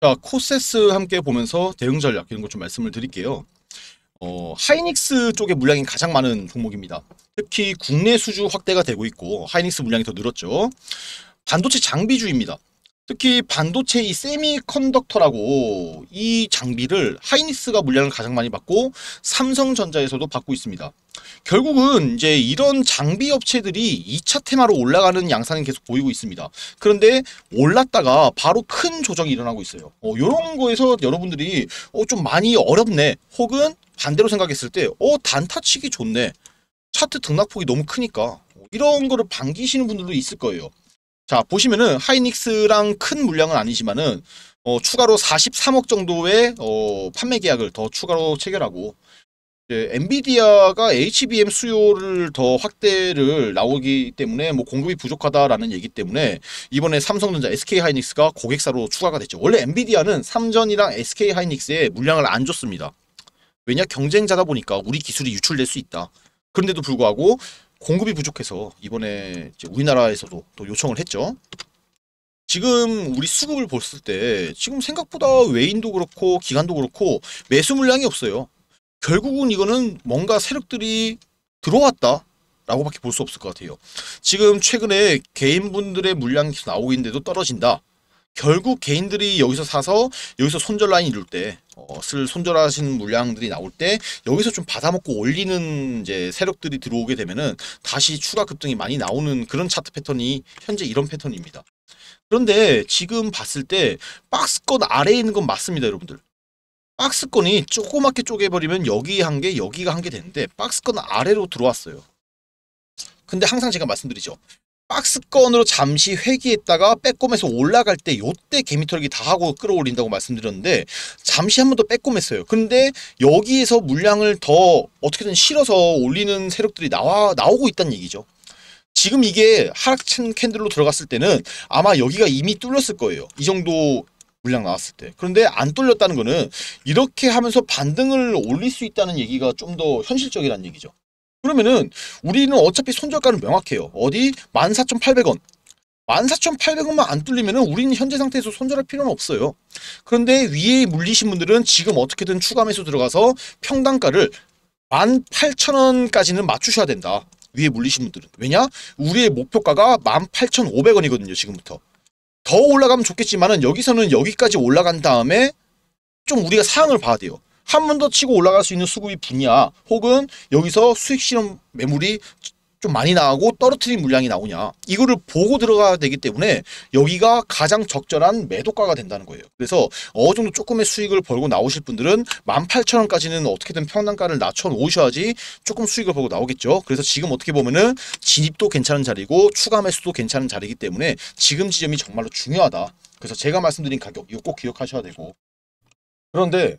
자, 코세스 함께 보면서 대응 전략 이런 것 좀 말씀을 드릴게요. 어, 하이닉스 쪽에 물량이 가장 많은 종목입니다. 특히 국내 수주 확대가 되고 있고 하이닉스 물량이 더 늘었죠. 반도체 장비주입니다. 특히 반도체 이 세미컨덕터라고 이 장비를 하이니스가 물량을 가장 많이 받고 삼성전자에서도 받고 있습니다. 결국은 이제 이런 장비 업체들이 2차 테마로 올라가는 양상이 계속 보이고 있습니다. 그런데 올랐다가 바로 큰 조정이 일어나고 있어요. 어, 이런 거에서 여러분들이 어, 좀 많이 어렵네 혹은 반대로 생각했을 때 어, 단타치기 좋네 차트 등락폭이 너무 크니까 이런 거를 반기시는 분들도 있을 거예요. 자 보시면은 하이닉스랑 큰 물량은 아니지만은 어, 추가로 43억 정도의 어, 판매 계약을 더 추가로 체결하고 이제 엔비디아가 HBM 수요를 더 확대를 나오기 때문에 뭐 공급이 부족하다라는 얘기 때문에 이번에 삼성전자 SK하이닉스가 고객사로 추가가 됐죠. 원래 엔비디아는 삼전이랑 SK하이닉스에 물량을 안 줬습니다. 왜냐 경쟁자다 보니까 우리 기술이 유출될 수 있다. 그런데도 불구하고 공급이 부족해서 이번에 우리나라에서도 또 요청을 했죠. 지금 우리 수급을 봤을 때 지금 생각보다 외인도 그렇고 기간도 그렇고 매수 물량이 없어요. 결국은 이거는 뭔가 세력들이 들어왔다. 라고 밖에 볼 수 없을 것 같아요. 지금 최근에 개인분들의 물량이 나오고 있는데도 떨어진다. 결국 개인들이 여기서 사서 여기서 손절 라인 이룰 때, 어, 슬손절하신 물량들이 나올 때 여기서 좀 받아먹고 올리는 이제 세력들이 들어오게 되면은 다시 추가 급등이 많이 나오는 그런 차트 패턴이 현재 이런 패턴입니다. 그런데 지금 봤을 때 박스권 아래에 있는 건 맞습니다, 여러분들. 박스권이 조그맣게 쪼개버리면 여기 한 개, 여기가 한개 되는데 박스권 아래로 들어왔어요. 근데 항상 제가 말씀드리죠. 박스권으로 잠시 회귀했다가 빼꼼해서 올라갈 때 요때 개미털기 다 하고 끌어올린다고 말씀드렸는데 잠시 한 번 더 빼꼼했어요. 근데 여기에서 물량을 더 어떻게든 실어서 올리는 세력들이 나와 나오고 있다는 얘기죠. 지금 이게 하락층 캔들로 들어갔을 때는 아마 여기가 이미 뚫렸을 거예요. 이 정도 물량 나왔을 때. 그런데 안 뚫렸다는 거는 이렇게 하면서 반등을 올릴 수 있다는 얘기가 좀 더 현실적이라는 얘기죠. 그러면은 우리는 어차피 손절가는 명확해요. 어디? 14,800원. 14,800원만 안 뚫리면은 우리는 현재 상태에서 손절할 필요는 없어요. 그런데 위에 물리신 분들은 지금 어떻게든 추가 매수 들어가서 평당가를 18,000원까지는 맞추셔야 된다. 위에 물리신 분들은. 왜냐? 우리의 목표가가 18,500원이거든요. 지금부터. 더 올라가면 좋겠지만은 여기서는 여기까지 올라간 다음에 좀 우리가 사항을 봐야 돼요. 한번더 치고 올라갈 수 있는 수급이 분야 혹은 여기서 수익 실험 매물이 좀 많이 나오고 떨어뜨린 물량이 나오냐 이거를 보고 들어가야 되기 때문에 여기가 가장 적절한 매도가가 된다는 거예요 그래서 어느 정도 조금의 수익을 벌고 나오실 분들은 18,000원까지는 어떻게든 평단가를 낮춰 놓으셔야지 조금 수익을 벌고 나오겠죠 그래서 지금 어떻게 보면은 진입도 괜찮은 자리고 추가 매수도 괜찮은 자리이기 때문에 지금 지점이 정말로 중요하다 그래서 제가 말씀드린 가격 이거 꼭 기억하셔야 되고 그런데